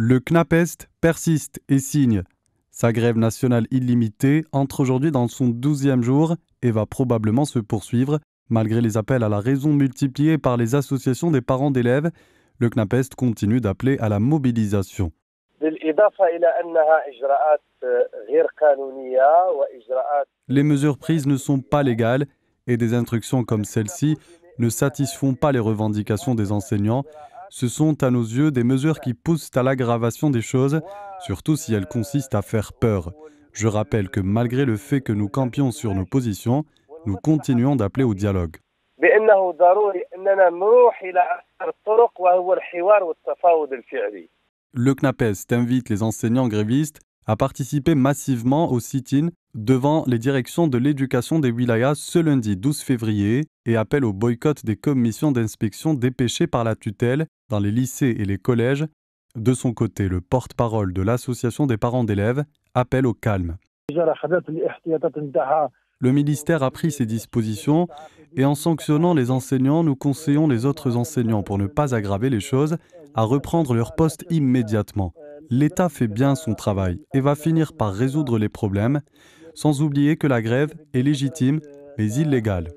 Le CNAPEST persiste et signe. Sa grève nationale illimitée entre aujourd'hui dans son 12e jour et va probablement se poursuivre, malgré les appels à la raison multipliés par les associations des parents d'élèves. Le CNAPEST continue d'appeler à la mobilisation. Les mesures prises ne sont pas légales et des instructions comme celle-ci ne satisfont pas les revendications des enseignants ce sont à nos yeux des mesures qui poussent à l'aggravation des choses, surtout si elles consistent à faire peur. Je rappelle que malgré le fait que nous campions sur nos positions, nous continuons d'appeler au dialogue. Le CNAPES invite les enseignants grévistes à participer massivement au sit-in devant les directions de l'éducation des wilayas ce lundi 12 février et appelle au boycott des commissions d'inspection dépêchées par la tutelle dans les lycées et les collèges. De son côté, le porte-parole de l'association des parents d'élèves appelle au calme. Le ministère a pris ses dispositions et en sanctionnant les enseignants, nous conseillons les autres enseignants, pour ne pas aggraver les choses, à reprendre leur poste immédiatement. L'État fait bien son travail et va finir par résoudre les problèmes sans oublier que la grève est légitime mais illégale.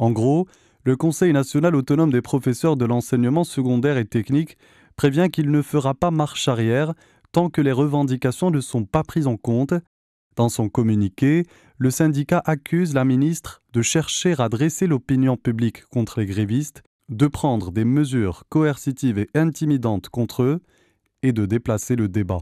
En gros, le Conseil national autonome des professeurs de l'enseignement secondaire et technique prévient qu'il ne fera pas marche arrière tant que les revendications ne sont pas prises en compte. Dans son communiqué, le syndicat accuse la ministre de chercher à dresser l'opinion publique contre les grévistes, de prendre des mesures coercitives et intimidantes contre eux et de déplacer le débat.